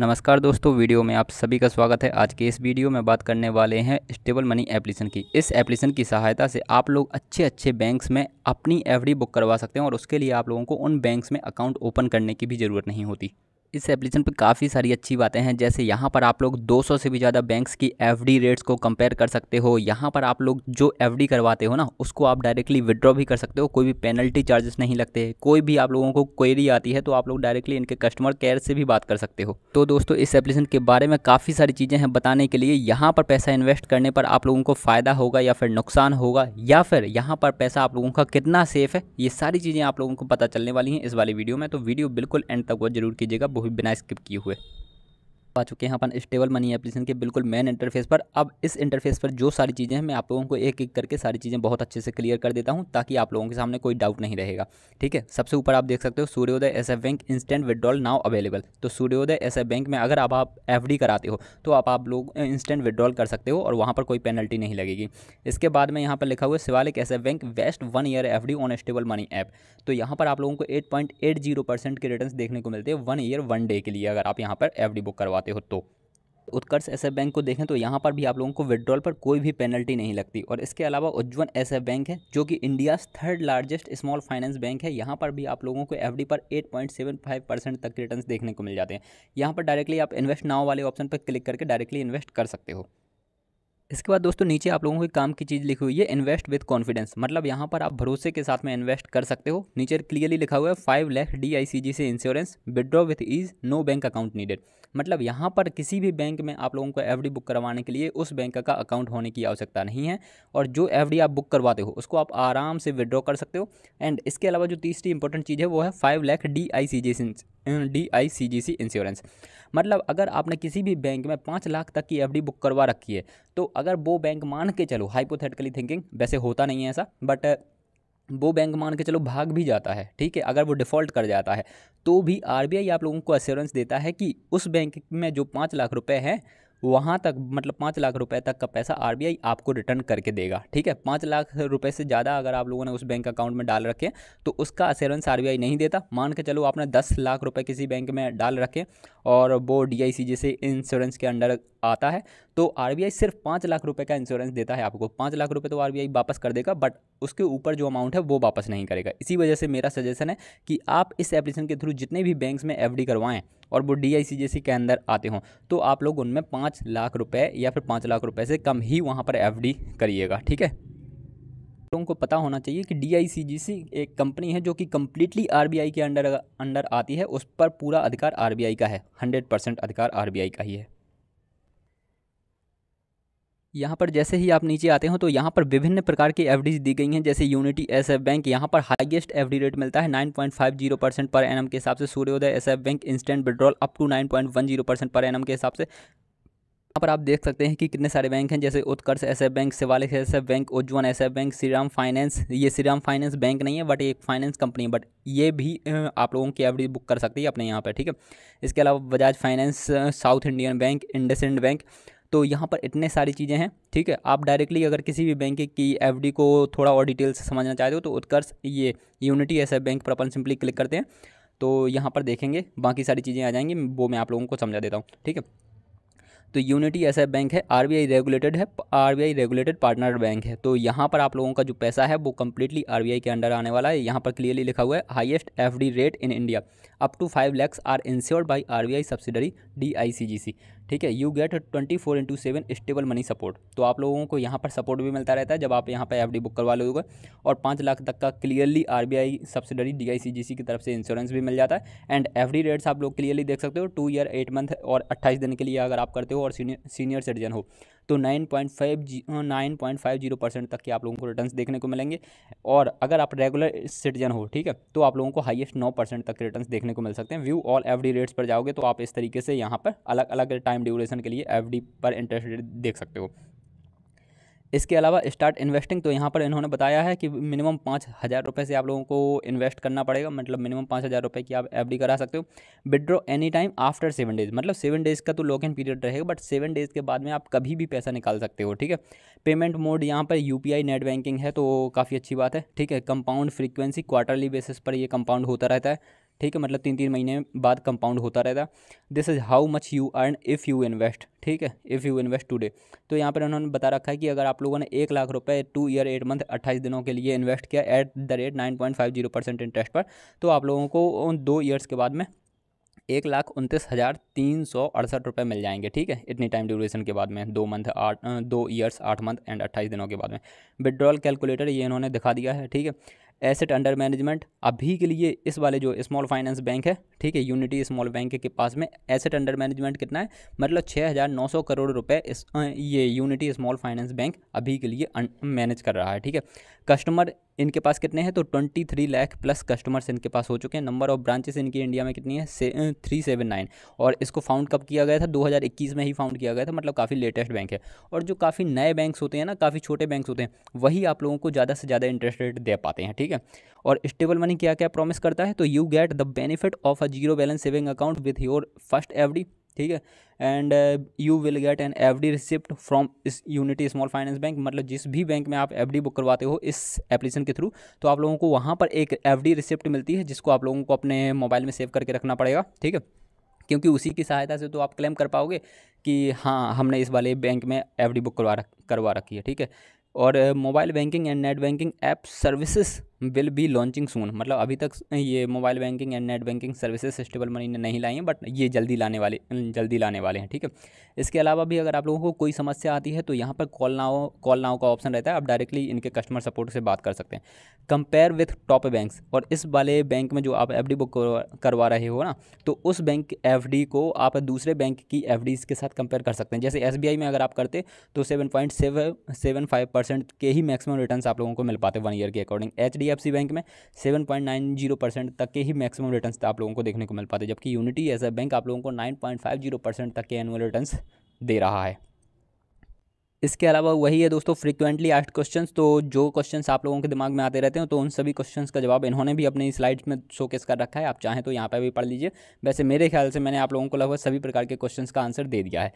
नमस्कार दोस्तों वीडियो में आप सभी का स्वागत है आज के इस वीडियो में बात करने वाले हैं स्टेबल मनी एप्लीकेशन की इस एप्लीकेशन की सहायता से आप लोग अच्छे अच्छे बैंक्स में अपनी एफडी बुक करवा सकते हैं और उसके लिए आप लोगों को उन बैंक्स में अकाउंट ओपन करने की भी ज़रूरत नहीं होती इस एप्लीकेशन पर काफ़ी सारी अच्छी बातें हैं जैसे यहाँ पर आप लोग 200 से भी ज़्यादा बैंक्स की एफ रेट्स को कंपेयर कर सकते हो यहाँ पर आप लोग जो एफ करवाते हो ना उसको आप डायरेक्टली विड्रॉ भी कर सकते हो कोई भी पेनल्टी चार्जेस नहीं लगते कोई भी आप लोगों को क्वेरी आती है तो आप लोग डायरेक्टली इनके कस्टमर केयर से भी बात कर सकते हो तो दोस्तों इस एप्लीकेशन के बारे में काफ़ी सारी चीज़ें हैं बताने के लिए यहाँ पर पैसा इन्वेस्ट करने पर आप लोगों को फ़ायदा होगा या फिर नुकसान होगा या फिर यहाँ पर पैसा आप लोगों का कितना सेफ है ये सारी चीज़ें आप लोगों को पता चलने वाली हैं इस वाली वीडियो में तो वीडियो बिल्कुल एंड तक वो जरूर कीजिएगा वो भी बिना स्किप किए हुए आ चुके हैं अपन स्टेबल मनी एप्लीकेशन के बिल्कुल मेन इंटरफेस पर अब इस इंटरफेस पर जो सारी चीज़ें हैं मैं आप लोगों को एक एक करके सारी चीज़ें बहुत अच्छे से क्लियर कर देता हूँ ताकि आप लोगों के सामने कोई डाउट नहीं रहेगा ठीक है सबसे ऊपर आप देख सकते हो Suryoday S bank instant withdrawal now available तो सूर्योदय एस बैंक में अगर आप एफ एफ कराते हो तो आप आप लोग इंस्टेंट विड्रॉल कर सकते हो और वहाँ पर कोई पेनल्टी नहीं लगेगी इसके बाद में यहाँ पर लिखा हुआ Shivalik S bank best one year F on stable money app तो यहाँ पर आप लोगों को eight point eight zero percent के रिटर्न देखने को मिलते हैं वन ईयर वन डे के लिए अगर आप यहाँ पर एफ बुक करवाते चाहते हो तो उत्कर्ष एस बैंक को देखें तो यहाँ पर भी आप लोगों को विड्रॉल पर कोई भी पेनल्टी नहीं लगती और इसके अलावा उज्जवन एस बैंक है जो कि India third largest small finance bank है यहाँ पर भी आप लोगों को एफ पर 8.75 परसेंट तक रिटर्न देखने को मिल जाते हैं यहाँ पर डायरेक्टली आप इन्वेस्ट नाव वाले ऑप्शन पर क्लिक करके डायरेक्टली इन्वेस्ट कर सकते हो इसके बाद दोस्तों नीचे आप लोगों के काम की चीज़ लिखी हुई है इन्वेस्ट विद कॉन्फिडेंस मतलब यहाँ पर आप भरोसे के साथ में इन्वेस्ट कर सकते हो नीचे क्लियरली लिखा हुआ है five lakh D I C G से insurance withdraw with is no bank account needed मतलब यहाँ पर किसी भी बैंक में आप लोगों को एफ बुक करवाने के लिए उस बैंक का अकाउंट होने की आवश्यकता नहीं है और जो एफ आप बुक करवाते हो उसको आप आराम से विड्रॉ कर सकते हो एंड इसके अलावा जो तीसरी इंपॉर्टेंट चीज़ है वो है five lakh D I C G D I C G C insurance मतलब अगर आपने किसी भी बैंक में पाँच लाख तक की एफ बुक करवा रखी है तो अगर वो बैंक मान के चलो हाइपोथेटिकली थिंकिंग वैसे होता नहीं है ऐसा बट वो बैंक मान के चलो भाग भी जाता है ठीक है अगर वो डिफ़ॉल्ट कर जाता है तो भी आर आप लोगों को अश्योरेंस देता है कि उस बैंक में जो पाँच लाख रुपए हैं वहाँ तक मतलब पाँच लाख रुपए तक का पैसा आर आपको रिटर्न करके देगा ठीक है पाँच लाख रुपए से ज़्यादा अगर आप लोगों ने उस बैंक अकाउंट में डाल रखे तो उसका असेरेंस आर नहीं देता मान के चलो आपने दस लाख रुपए किसी बैंक में डाल रखे और वो डी से इंश्योरेंस के अंडर आता है तो आर सिर्फ पाँच लाख रुपये का इंश्योरेंस देता है आपको पाँच लाख रुपये तो आर वापस कर देगा बट उसके ऊपर जो अमाउंट है वो वापस नहीं करेगा इसी वजह से मेरा सजेशन है कि आप इस एप्लीकेशन के थ्रू जितने भी बैंक्स में एफ करवाएं और वो डी आई के अंदर आते हों तो आप लोग उनमें पाँच लाख रुपये या फिर पाँच लाख रुपये से कम ही वहाँ पर एफ करिएगा ठीक है लोगों को पता होना चाहिए कि डी एक कंपनी है जो कि कम्प्लीटली आर के अंडर अंडर आती है उस पर पूरा अधिकार आर का है हंड्रेड परसेंट अधिकार आर का ही है यहाँ पर जैसे ही आप नीचे आते हो तो यहाँ पर विभिन्न प्रकार की एफ दी गई हैं जैसे यूनिटी एस एफ बैंक यहाँ पर हाईएस्ट एफ रेट मिलता है 9.50 परसेंट पर एनम के हिसाब से Suryoday S F bank instant withdrawal up to 9.10 percent per annum के हिसाब से यहाँ पर आप देख सकते हैं कि कितने सारे बैंक हैं जैसे Utkarsh S F bank Shivalik S F bank Ujjivan S F bank Shriram finance ये श्रीराम फाइनेंस बैंक नहीं है बट एक फाइनेंस कंपनी बट ये भी आप लोगों की एवरेज बुक कर सकती है अपने यहाँ पर ठीक है इसके अलावा Bajaj finance south Indian bank Indus bank तो यहाँ पर इतने सारी चीज़ें हैं ठीक है आप डायरेक्टली अगर किसी भी बैंक की एफ को थोड़ा और डिटेल से समझना चाहते हो तो उत्कर्ष ये यूनिटी ऐसा बैंक पर अपन सिंपली क्लिक करते हैं तो यहाँ पर देखेंगे बाकी सारी चीज़ें आ जाएंगी वो मैं आप लोगों को समझा देता हूँ ठीक है तो यूनिटी ऐसा बैंक है आरबीआई रेगुलेटेड है आरबीआई रेगुलेटेड पार्टनर बैंक है तो यहाँ पर आप लोगों का जो पैसा है वो कम्प्लीटली आरबीआई के अंडर आने वाला है यहाँ पर क्लियरली लिखा हुआ है highest FD rate in India up to five lakhs are insured by RBI subsidiary DICGC ठीक है you get twenty four into seven stable money support तो आप लोगों को यहाँ पर सपोर्ट भी मिलता रहता है जब आप यहाँ पर एफ बुक करवा लोगे और पाँच लाख तक का क्लियरली आर सब्सिडरी डी की तरफ से इंश्योरेंस भी मिल जाता है एंड एवरी रेट्स आप लोग क्लियरली देख सकते हो टू ईयर एट मंथ और अट्ठाईस दिन के लिए अगर आप करते हो और सीनियर सीनियर सिटीजन हो तो नाइन पॉइंट फाइव जी nine point five zero percent तक के आप लोगों को रिटर्न देखने को मिलेंगे और अगर आप रेगुलर सिटीजन हो ठीक है तो आप लोगों को हाइएस्ट नौ परसेंट तक रिटर्न देखने को मिल सकते हैं व्यू ऑल एफ रेट्स पर जाओगे तो आप इस तरीके से यहाँ पर अलग अलग टाइम ड्यूरेशन के लिए एफ पर इंटरेस्ट रेट देख सकते हो इसके अलावा स्टार्ट इन्वेस्टिंग तो यहाँ पर इन्होंने बताया है कि मिनिमम पाँच हज़ार रुपये से आप लोगों को इन्वेस्ट करना पड़ेगा मतलब मिनिमम पाँच हज़ार रुपये की आप एफ करा सकते हो withdraw any time after seven days मतलब सेवन डेज़ का तो लॉक इन पीरियड रहेगा बट सेवन डेज़ के बाद में आप कभी भी पैसा निकाल सकते हो ठीक है पेमेंट मोड यहाँ पर यू नेट बैंकिंग है तो काफ़ी अच्छी बात है ठीक है कंपाउंड फ्रीक्वेंसी क्वार्टरली बेसिस पर ये कंपाउंड होता रहता है ठीक है मतलब तीन तीन महीने बाद कंपाउंड होता रहता this is how much you earn if you invest ठीक है इफ़ यू इन्वेस्ट टुडे तो यहाँ पर उन्होंने बता रखा है कि अगर आप लोगों ने एक लाख रुपए टू ईयर एट मंथ अट्ठाईस दिनों के लिए इन्वेस्ट किया at the rate nine point five zero percent interest पर तो आप लोगों को उन दो ईयर्स के बाद में एक लाख उनतीस हज़ार तीन सौ अड़सठ रुपये मिल जाएंगे ठीक है इतनी टाइम ड्यूरेशन के बाद में दो मंथ आठ दो ईयर्स आठ मंथ एंड अट्ठाईस दिनों के बाद में विड्रॉल कैलकुलेटर ये इन्होंने दिखा दिया है ठीक है एसेट अंडर मैनेजमेंट अभी के लिए इस वाले जो स्मॉल फाइनेंस बैंक है ठीक है यूनिटी स्मॉल बैंक के पास में एसेट अंडर मैनेजमेंट कितना है मतलब छः हज़ार नौ सौ करोड़ रुपए इस ये यूनिटी स्मॉल फाइनेंस बैंक अभी के लिए मैनेज कर रहा है ठीक है कस्टमर इनके पास कितने हैं तो twenty three lakh plus customers इनके पास हो चुके हैं नंबर ऑफ ब्रांचेस इनकी इंडिया में कितनी है से थ्री सेवन नाइन और इसको फाउंड कब किया गया था 2021 में ही फाउंड किया गया था मतलब काफ़ी लेटेस्ट बैंक है और जो काफ़ी नए बैंक्स होते हैं ना काफ़ी छोटे बैंक्स होते हैं वही आप लोगों को ज़्यादा से ज़्यादा इंटरेस्ट रेट दे पाते हैं ठीक है और स्टेबल मनी क्या क्या प्रॉमिस करता है तो you get the benefit of a zero balance saving account with your first every ठीक है and you will get an F D receipt from इस यूनिटी स्मॉल फाइनेंस बैंक मतलब जिस भी बैंक में आप एफ डी बुक करवाते हो इस एप्लीकेशन के थ्रू तो आप लोगों को वहाँ पर एक एफ डी रिसिप्ट मिलती है जिसको आप लोगों को अपने मोबाइल में सेव करके रखना पड़ेगा ठीक है क्योंकि उसी की सहायता से तो आप क्लेम कर पाओगे कि हाँ हमने इस वाले बैंक में एफ बुक करवा रख करवा रखी है ठीक है और mobile banking and net banking app services will be launching soon मतलब अभी तक ये mobile banking and net banking services stable money ने नहीं लाई हैं बट ये जल्दी लाने वाले जल्दी लाने वाले हैं ठीक है इसके अलावा भी अगर आप लोगों को कोई समस्या आती है तो यहाँ पर कॉल नाव कॉल नाव का ऑप्शन रहता है आप डायरेक्टली इनके कस्टमर सपोर्ट से बात कर सकते हैं कंपेयर विथ टॉप बैंक्स और इस वाले बैंक में जो आप एफ बुक करवा रहे हो ना तो उस बैंक एफ को आप दूसरे बैंक की एफ के साथ कंपेयर कर सकते हैं जैसे एस में अगर आप करते तो seven point seven five percent के ही मैक्सिमम रिटर्न आप लोगों को मिल पाते वन ईयर के अकॉर्डिंग एच बैंक में seven point nine zero percent तक के ही मैक्सिमम रिटर्न आप लोगों को देखने को मिल पाते जबकि यूनिटी एस बैंक आप लोगों को nine point five zero percent तक के एनुअल रिटर्न दे रहा है इसके अलावा वही है दोस्तों फ्रिक्वेंटली आस्ट क्वेश्चन तो जो क्वेश्चन आप लोगों के दिमाग में आते रहते हैं तो उन सभी क्वेश्चन का जवाब इन्होंने भी अपनी स्लाइड्स में शोकेस कर रखा है आप चाहें तो यहाँ पर भी पढ़ लीजिए वैसे मेरे ख्याल से मैंने आप लोगों को लगभग सभी प्रकार के क्वेश्चन का आंसर दे दिया है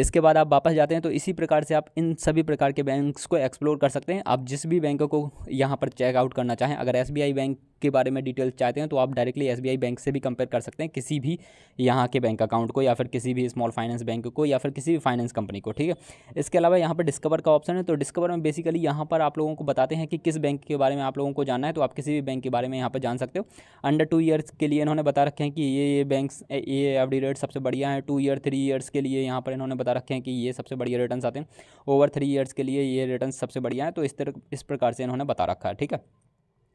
इसके बाद आप वापस जाते हैं तो इसी प्रकार से आप इन सभी प्रकार के बैंक्स को एक्सप्लोर कर सकते हैं आप जिस भी बैंक को यहाँ पर चेकआउट करना चाहें अगर एस बैंक के बारे में डिटेल्स चाहते हैं तो आप डायरेक्टली एस बैंक से भी कंपेयर कर सकते हैं किसी भी यहाँ के बैंक अकाउंट को या फिर किसी भी स्मॉल फाइनेंस बैंक को या फिर किसी भी फाइनेंस कंपनी को ठीक है इसके अलावा यहाँ पर डिस्कवर का ऑप्शन है तो डिस्कवर में बेसिकली यहाँ पर आप लोगों को बताते हैं कि किस बैंक के बारे में आप लोगों को जानना है तो आप किसी भी बैंक के बारे में यहाँ पर जान सकते हो अंडर टू ईयर्स के लिए इन्होंने बता रखे हैं कि ये ये बैंक ये एफ रेट सबसे बढ़िया है टू ईयर थ्री ईयर्स के लिए यहाँ पर इन्होंने बता रखे हैं कि ये सबसे बढ़िया रिटर्न आते हैं ओवर थ्री ईयर्स के लिए ये रिटर्न सबसे बढ़िया है तो इस तरह इस प्रकार से इन्होंने बता रखा है ठीक है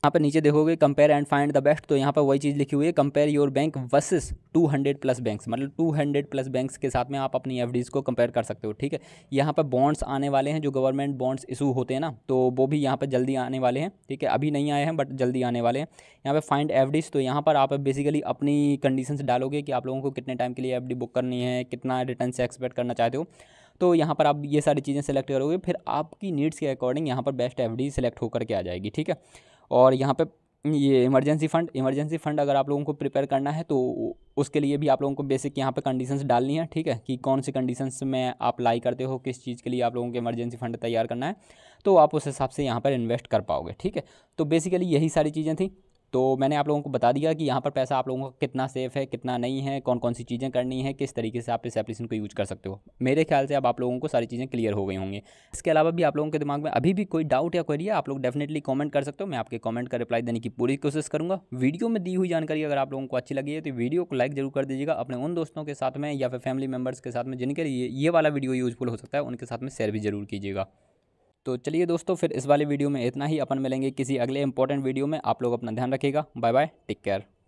यहाँ पर नीचे देखोगे compare and find the best तो यहाँ पर वही चीज़ लिखी हुई है compare your bank versus 200 plus banks मतलब 200 प्लस बैंक्स के साथ में आप अपनी एफ को कंपेयर कर सकते हो ठीक है यहाँ पर बॉन्ड्स आने वाले हैं जो गवर्नमेंट बॉन्ड्स इशू होते हैं ना तो वो भी यहाँ पर जल्दी आने वाले हैं ठीक है अभी नहीं आए हैं बट जल्दी आने वाले हैं यहाँ पर फाइंड एफ तो यहाँ पर आप बेसिकली अपनी कंडीशन डालोगे कि आप लोगों को कितने टाइम के लिए एफ बुक करनी है कितना रिटर्न से एक्सपेक्ट करना चाहते हो तो यहाँ पर आप ये सारी चीज़ें सेलेक्ट करोगे फिर आपकी नीड्स के अकॉर्डिंग यहाँ पर बेस्ट एफ डी सेलेक्ट होकर के आ जाएगी ठीक है और यहाँ पे ये इमरजेंसी फंड इमरजेंसी फंड अगर आप लोगों को प्रिपेयर करना है तो उसके लिए भी आप लोगों को बेसिक यहाँ पे कंडीशंस डालनी है ठीक है कि कौन सी कंडीशंस में आप लाई करते हो किस चीज़ के लिए आप लोगों को इमरजेंसी फंड तैयार करना है तो आप उस हिसाब से यहाँ पर इन्वेस्ट कर पाओगे ठीक है तो बेसिकली यही सारी चीज़ें थी तो मैंने आप लोगों को बता दिया कि यहाँ पर पैसा आप लोगों का कितना सेफ़ है कितना नहीं है कौन कौन सी चीज़ें करनी है किस तरीके से आप इस एप्लीकेशन को यूज़ कर सकते हो मेरे ख्याल से अब आप लोगों को सारी चीज़ें क्लियर हो गई होंगी इसके अलावा भी आप लोगों के दिमाग में अभी भी कोई डाउट या क्वेरी है आप लोग डेफिनेटली कॉमेंट कर सकते हो मैं आपके कॉमेंट का रिप्लाई देने की पूरी कोशिश करूँगा वीडियो में दी हुई जानकारी अगर आप लोगों को अच्छी लगी है तो वीडियो को लाइक जरूर कर दीजिएगा अपने उन दोस्तों के साथ में या फिर फैमिली मेम्बर्स के साथ में जिनके लिए ये वाला वीडियो यूज़फुल हो सकता है उनके साथ में शेयर भी जरूर कीजिएगा तो चलिए दोस्तों फिर इस वाले वीडियो में इतना ही अपन मिलेंगे किसी अगले इंपॉर्टेंट वीडियो में आप लोग अपना ध्यान रखिएगा बाय बाय टेक केयर